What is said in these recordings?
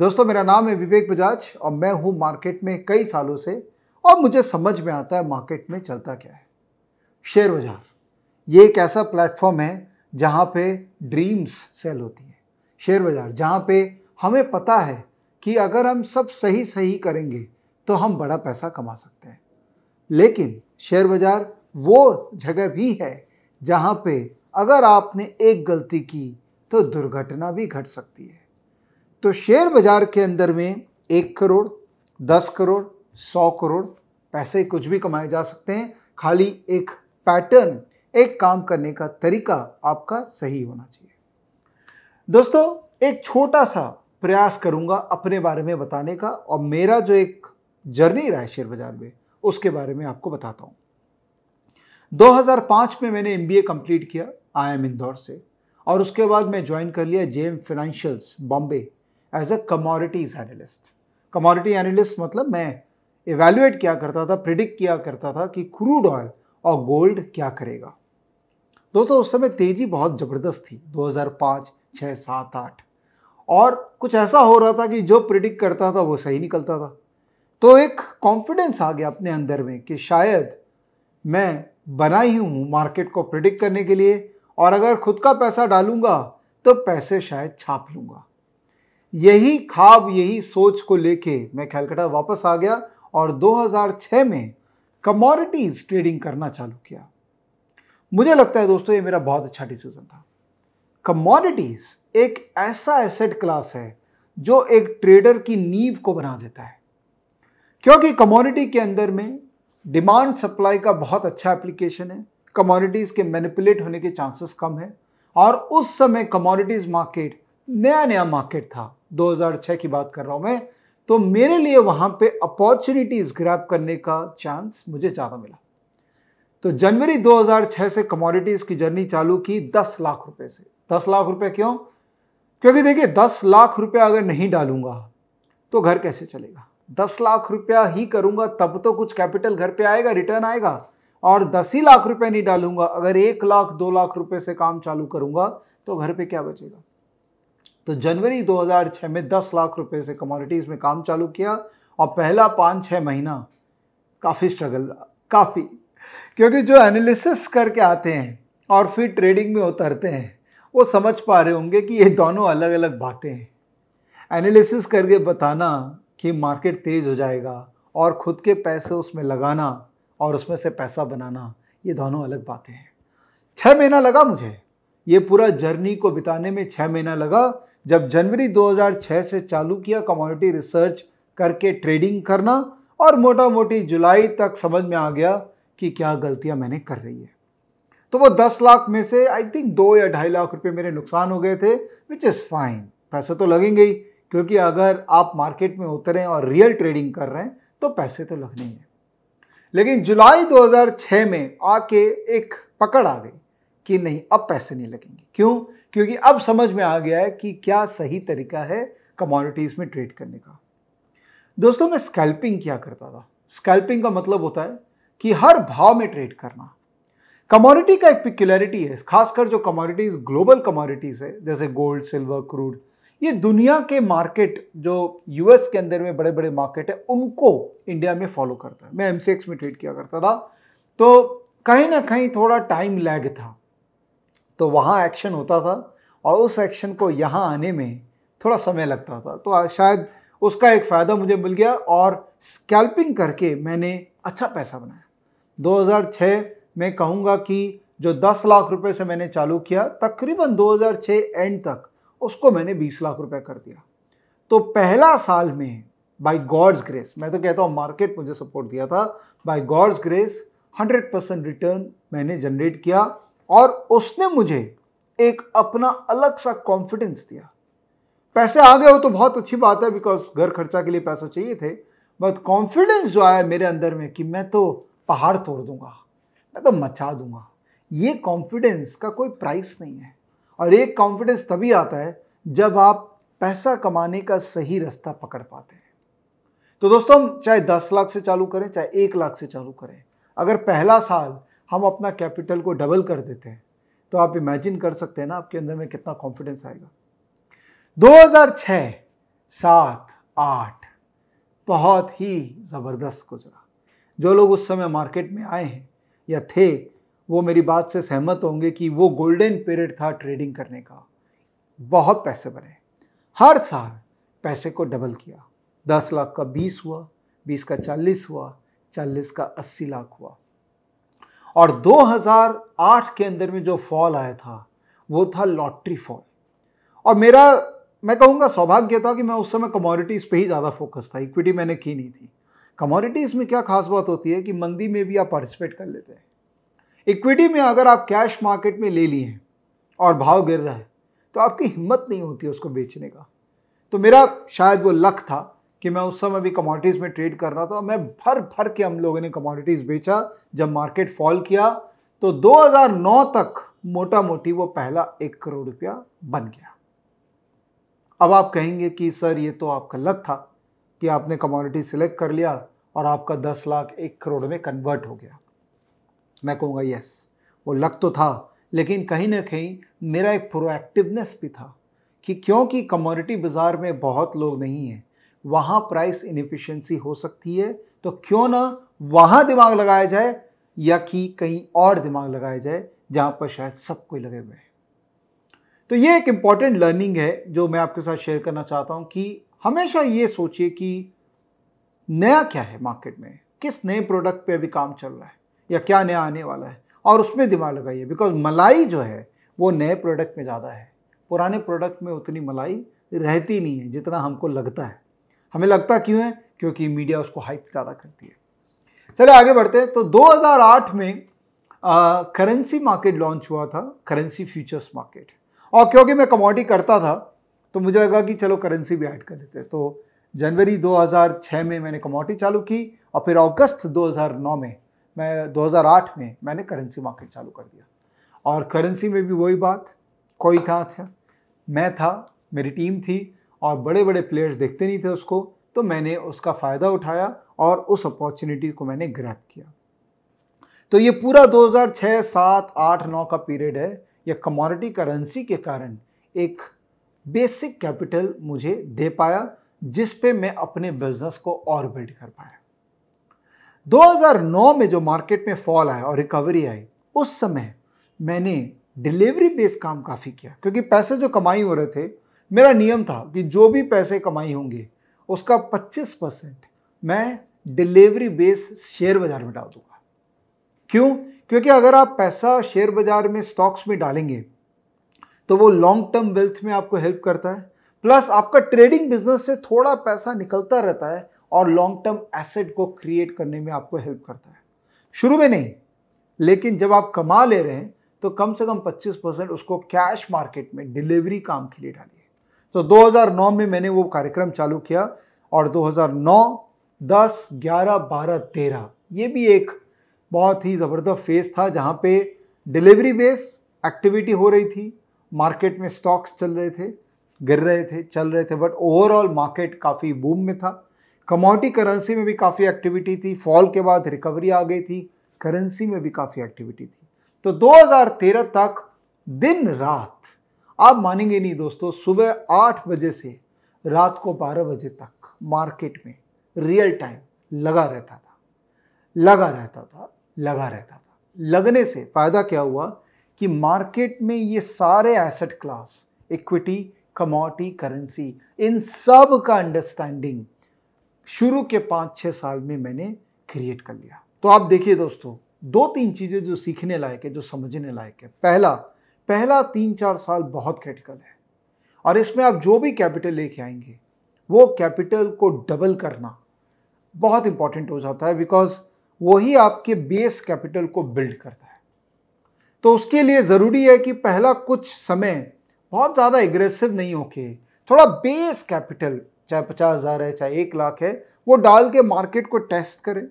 दोस्तों मेरा नाम है विवेक बजाज और मैं हूँ मार्केट में कई सालों से और मुझे समझ में आता है मार्केट में चलता क्या है शेयर बाजार ये एक ऐसा प्लेटफॉर्म है जहाँ पे ड्रीम्स सेल होती है शेयर बाजार जहाँ पे हमें पता है कि अगर हम सब सही सही करेंगे तो हम बड़ा पैसा कमा सकते हैं लेकिन शेयर बाजार वो जगह भी है जहाँ पे अगर आपने एक गलती की तो दुर्घटना भी घट सकती है तो शेयर बाजार के अंदर में एक करोड़ दस करोड़ सौ करोड़ पैसे कुछ भी कमाए जा सकते हैं खाली एक पैटर्न एक काम करने का तरीका आपका सही होना चाहिए दोस्तों एक छोटा सा प्रयास करूंगा अपने बारे में बताने का और मेरा जो एक जर्नी रहा है शेयर बाजार में उसके बारे में आपको बताता हूं 2005 में मैंने एम कंप्लीट किया आई एम इंदौर से और उसके बाद मैं ज्वाइन कर लिया M financials Bombay as a commodities analyst commodity analyst मतलब मैं इवेल्युएट किया करता था प्रिडिक्ट किया करता था कि क्रूड ऑयल और गोल्ड क्या करेगा दोस्तों उस समय तेज़ी बहुत ज़बरदस्त थी 2005, 6, 7, 8 और कुछ ऐसा हो रहा था कि जो प्रिडिक्ट करता था वो सही निकलता था तो एक कॉन्फिडेंस आ गया अपने अंदर में कि शायद मैं बना ही हूँ मार्केट को प्रिडिक्ट करने के लिए और अगर खुद का पैसा डालूंगा तो पैसे शायद छाप लूँगा यही खाब यही सोच को लेके मैं कैलकटा वापस आ गया और 2006 में कमोडिटीज ट्रेडिंग करना चालू किया मुझे लगता है दोस्तों ये मेरा बहुत अच्छा डिसीजन था कमोडिटीज एक ऐसा एसेट क्लास है जो एक ट्रेडर की नींव को बना देता है क्योंकि कमोडिटी के अंदर में डिमांड सप्लाई का बहुत अच्छा एप्लीकेशन है कमोडिटीज़ के मैनिपुलेट होने के चांसेस कम है और उस समय कमोडिटीज़ मार्केट नया नया मार्केट था 2006 की बात कर रहा हूँ मैं तो मेरे लिए वहाँ पे अपॉर्चुनिटीज़ ग्रैप करने का चांस मुझे ज़्यादा मिला तो जनवरी 2006 से कमोडिटीज़ की जर्नी चालू की 10 लाख रुपए से 10 लाख रुपए क्यों क्योंकि देखिए 10 लाख रुपया अगर नहीं डालूंगा तो घर कैसे चलेगा 10 लाख रुपया ही करूंगा तब तो कुछ कैपिटल घर पे आएगा रिटर्न आएगा और दस ही लाख रुपये नहीं डालूंगा अगर एक लाख दो लाख रुपये से काम चालू करूंगा तो घर पे क्या बचेगा तो जनवरी 2006 में 10 लाख रुपए से कमोडिटीज़ में काम चालू किया और पहला पाँच छः महीना काफ़ी स्ट्रगल काफ़ी क्योंकि जो एनालिसिस करके आते हैं और फिर ट्रेडिंग में उतरते हैं वो समझ पा रहे होंगे कि ये दोनों अलग अलग बातें हैं एनालिसिस करके बताना कि मार्केट तेज़ हो जाएगा और ख़ुद के पैसे उसमें लगाना और उसमें से पैसा बनाना ये दोनों अलग बातें हैं छः महीना लगा मुझे ये पूरा जर्नी को बिताने में छः महीना लगा जब जनवरी 2006 से चालू किया कमोडिटी रिसर्च करके ट्रेडिंग करना और मोटा मोटी जुलाई तक समझ में आ गया कि क्या गलतियां मैंने कर रही है तो वो दस लाख में से आई थिंक दो या ढाई लाख रुपए मेरे नुकसान हो गए थे विच इज़ फाइन पैसे तो लगेंगे ही क्योंकि अगर आप मार्केट में उतरें और रियल ट्रेडिंग कर रहे हैं तो पैसे तो लगने हैं लेकिन जुलाई 2006 में आके एक पकड़ आ गई कि नहीं अब पैसे नहीं लगेंगे क्यों क्योंकि अब समझ में आ गया है कि क्या सही तरीका है कमोडिटीज़ में ट्रेड करने का दोस्तों मैं स्कैल्पिंग क्या करता था स्कैल्पिंग का मतलब होता है कि हर भाव में ट्रेड करना कमोडिटी का एक पिक्युलरिटी है खासकर जो कमोडिटीज़ ग्लोबल कमोडिटीज़ है जैसे गोल्ड सिल्वर क्रूड ये दुनिया के मार्केट जो यूएस के अंदर में बड़े बड़े मार्केट है उनको इंडिया में फॉलो करता है मैं एम में ट्रेड किया करता था तो कहीं ना कहीं थोड़ा टाइम लैग था तो वहाँ एक्शन होता था और उस एक्शन को यहाँ आने में थोड़ा समय लगता था तो शायद उसका एक फ़ायदा मुझे मिल गया और स्कैल्पिंग करके मैंने अच्छा पैसा बनाया 2006 में कहूँगा कि जो 10 लाख रुपए से मैंने चालू किया तकरीबन 2006 एंड तक उसको मैंने 20 लाख रुपए कर दिया तो पहला साल में बाय गॉड्स ग्रेस मैं तो कहता हूँ मार्केट मुझे सपोर्ट दिया था by God's grace 100 percent return मैंने जनरेट किया और उसने मुझे एक अपना अलग सा कॉन्फिडेंस दिया पैसे आ गए हो तो बहुत अच्छी बात है बिकॉज घर खर्चा के लिए पैसा चाहिए थे बट कॉन्फिडेंस जो आया मेरे अंदर में कि मैं तो पहाड़ तोड़ दूंगा मैं तो मचा दूंगा ये कॉन्फिडेंस का कोई प्राइस नहीं है और एक कॉन्फिडेंस तभी आता है जब आप पैसा कमाने का सही रास्ता पकड़ पाते हैं तो दोस्तों हम चाहे दस लाख से चालू करें चाहे एक लाख से चालू करें अगर पहला साल हम अपना कैपिटल को डबल कर देते हैं तो आप इमेजिन कर सकते हैं ना आपके अंदर में कितना कॉन्फिडेंस आएगा 2006, हजार 8 बहुत ही ज़बरदस्त गुजरा जो लोग उस समय मार्केट में आए हैं या थे वो मेरी बात से सहमत होंगे कि वो गोल्डन पीरियड था ट्रेडिंग करने का बहुत पैसे बने हर साल पैसे को डबल किया दस लाख का बीस हुआ बीस का चालीस हुआ चालीस का अस्सी लाख हुआ और 2008 के अंदर में जो फॉल आया था वो था लॉटरी फॉल और मेरा मैं कहूँगा सौभाग्य था कि मैं उस समय कमोडिटीज़ पे ही ज़्यादा फोकस था इक्विटी मैंने की नहीं थी कमोडिटीज़ में क्या खास बात होती है कि मंदी में भी आप पार्टिसिपेट कर लेते हैं इक्विटी में अगर आप कैश मार्केट में ले लिए हैं और भाव गिर रहा है तो आपकी हिम्मत नहीं होती उसको बेचने का तो मेरा शायद वो लक था कि मैं उस समय भी कमोडिटीज़ में ट्रेड कर रहा था मैं भर भर के हम लोगों ने कमोडिटीज़ बेचा जब मार्केट फॉल किया तो 2009 तक मोटा मोटी वो पहला एक करोड़ रुपया बन गया अब आप कहेंगे कि सर ये तो आपका लक था कि आपने कमोडिटी सिलेक्ट कर लिया और आपका दस लाख एक करोड़ में कन्वर्ट हो गया मैं कहूँगा यस वो लक तो था लेकिन कहीं ना कहीं मेरा एक प्रोएक्टिवनेस भी था कि क्योंकि कमोडिटी बाज़ार में बहुत लोग नहीं हैं वहाँ प्राइस इनिफिशेंसी हो सकती है तो क्यों ना वहाँ दिमाग लगाया जाए या कि कहीं और दिमाग लगाया जाए जहाँ पर शायद सब कोई लगे हुए हैं तो ये एक इम्पॉर्टेंट लर्निंग है जो मैं आपके साथ शेयर करना चाहता हूँ कि हमेशा ये सोचिए कि नया क्या है मार्केट में किस नए प्रोडक्ट पे अभी काम चल रहा है या क्या नया आने वाला है और उसमें दिमाग लगाइए बिकॉज मलाई जो है वो नए प्रोडक्ट में ज़्यादा है पुराने प्रोडक्ट में उतनी मलाई रहती नहीं है जितना हमको लगता है हमें लगता क्यों है क्योंकि मीडिया उसको हाइप ज़्यादा करती है चले आगे बढ़ते हैं तो 2008 में करेंसी मार्केट लॉन्च हुआ था करेंसी फ्यूचर्स मार्केट और क्योंकि मैं कमोडिटी करता था तो मुझे लगा कि चलो करेंसी भी ऐड कर देते हैं तो जनवरी 2006 में मैंने कमोडिटी चालू की और फिर अगस्त 2009 में मैं 2008 में मैंने करेंसी मार्केट चालू कर दिया और करेंसी में भी वही बात कोई था, था मैं था मेरी टीम थी और बड़े बड़े प्लेयर्स देखते नहीं थे उसको तो मैंने उसका फ़ायदा उठाया और उस अपॉर्चुनिटी को मैंने ग्रैप किया तो ये पूरा 2006, 7, 8, 9 का पीरियड है यह कमोडिटी करेंसी के कारण एक बेसिक कैपिटल मुझे दे पाया जिस पे मैं अपने बिजनेस को और बिल्ड कर पाया 2009 में जो मार्केट में फॉल आया और रिकवरी आई उस समय मैंने डिलीवरी बेस्ड काम काफ़ी किया क्योंकि पैसे जो कमाई हो रहे थे मेरा नियम था कि जो भी पैसे कमाई होंगे उसका 25 परसेंट मैं डिलीवरी बेस शेयर बाज़ार में डाल दूंगा क्यों क्योंकि अगर आप पैसा शेयर बाज़ार में स्टॉक्स में डालेंगे तो वो लॉन्ग टर्म वेल्थ में आपको हेल्प करता है प्लस आपका ट्रेडिंग बिजनेस से थोड़ा पैसा निकलता रहता है और लॉन्ग टर्म एसेट को क्रिएट करने में आपको हेल्प करता है शुरू में नहीं लेकिन जब आप कमा ले रहे हैं तो कम से कम 25 परसेंट उसको कैश मार्केट में डिलीवरी काम के लिए डालिए तो 2009 में मैंने वो कार्यक्रम चालू किया और 2009, 10, 11, 12, 13 ये भी एक बहुत ही ज़बरदस्त फेज़ था जहाँ पे डिलीवरी बेस एक्टिविटी हो रही थी मार्केट में स्टॉक्स चल रहे थे गिर रहे थे चल रहे थे बट ओवरऑल मार्केट काफ़ी बूम में था कमोडिटी करेंसी में भी काफ़ी एक्टिविटी थी फॉल के बाद रिकवरी आ गई थी करेंसी में भी काफ़ी एक्टिविटी थी तो 2013 तक दिन रात आप मानेंगे नहीं दोस्तों सुबह आठ बजे से रात को बारह बजे तक मार्केट में रियल टाइम लगा रहता था लगा रहता था लगा रहता था लगने से फ़ायदा क्या हुआ कि मार्केट में ये सारे asset class equity commodity currency इन सब का अंडरस्टैंडिंग शुरू के पाँच छः साल में मैंने क्रिएट कर लिया तो आप देखिए दोस्तों दो तीन चीज़ें जो सीखने लायक है जो समझने लायक है पहला पहला तीन चार साल बहुत क्रिटिकल है और इसमें आप जो भी कैपिटल लेके आएंगे वो कैपिटल को डबल करना बहुत इंपॉर्टेंट हो जाता है बिकॉज वही आपके बेस कैपिटल को बिल्ड करता है तो उसके लिए ज़रूरी है कि पहला कुछ समय बहुत ज़्यादा एग्रेसिव नहीं होके थोड़ा बेस कैपिटल चाहे पचास हज़ार है चाहे एक लाख है वो डाल के मार्केट को टेस्ट करें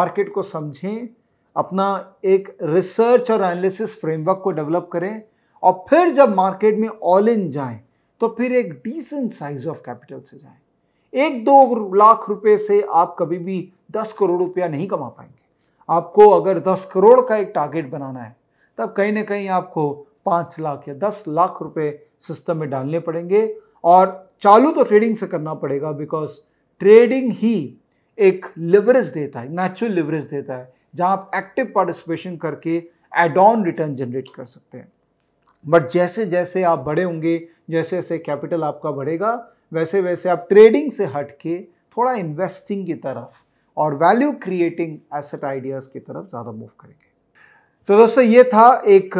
मार्केट को समझें अपना एक रिसर्च और एनालिसिस फ्रेमवर्क को डेवलप करें और फिर जब मार्केट में ऑल इन जाए तो फिर एक डिसेंट साइज ऑफ कैपिटल से जाए एक दो लाख रुपए से आप कभी भी दस करोड़ रुपया नहीं कमा पाएंगे आपको अगर दस करोड़ का एक टारगेट बनाना है तब कहीं ना कहीं आपको पाँच लाख या दस लाख रुपए सिस्टम में डालने पड़ेंगे और चालू तो ट्रेडिंग से करना पड़ेगा बिकॉज ट्रेडिंग ही एक लिवरेज देता है नेचुरल लिवरेज देता है जहां आप एक्टिव पार्टिसिपेशन करके एड ऑन रिटर्न जनरेट कर सकते हैं बट जैसे जैसे आप बड़े होंगे जैसे जैसे कैपिटल आपका बढ़ेगा वैसे वैसे आप ट्रेडिंग से हट के थोड़ा इन्वेस्टिंग की तरफ और वैल्यू क्रिएटिंग एसेट आइडियाज़ की तरफ ज़्यादा मूव करेंगे तो दोस्तों ये था एक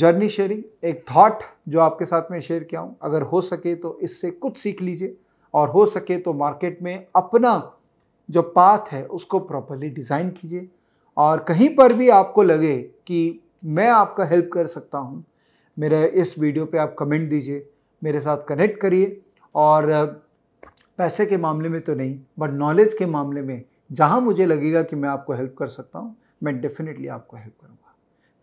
जर्नी शेयरिंग एक थॉट जो आपके साथ में शेयर किया हूँ अगर हो सके तो इससे कुछ सीख लीजिए और हो सके तो मार्केट में अपना जो पाथ है उसको प्रॉपरली डिज़ाइन कीजिए और कहीं पर भी आपको लगे कि मैं आपका हेल्प कर सकता हूँ मेरे इस वीडियो पे आप कमेंट दीजिए मेरे साथ कनेक्ट करिए और पैसे के मामले में तो नहीं बट नॉलेज के मामले में जहाँ मुझे लगेगा कि मैं आपको हेल्प कर सकता हूँ मैं डेफिनेटली आपको हेल्प करूँगा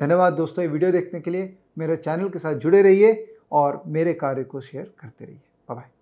धन्यवाद दोस्तों ये वीडियो देखने के लिए मेरे चैनल के साथ जुड़े रहिए और मेरे कार्य को शेयर करते रहिए बाय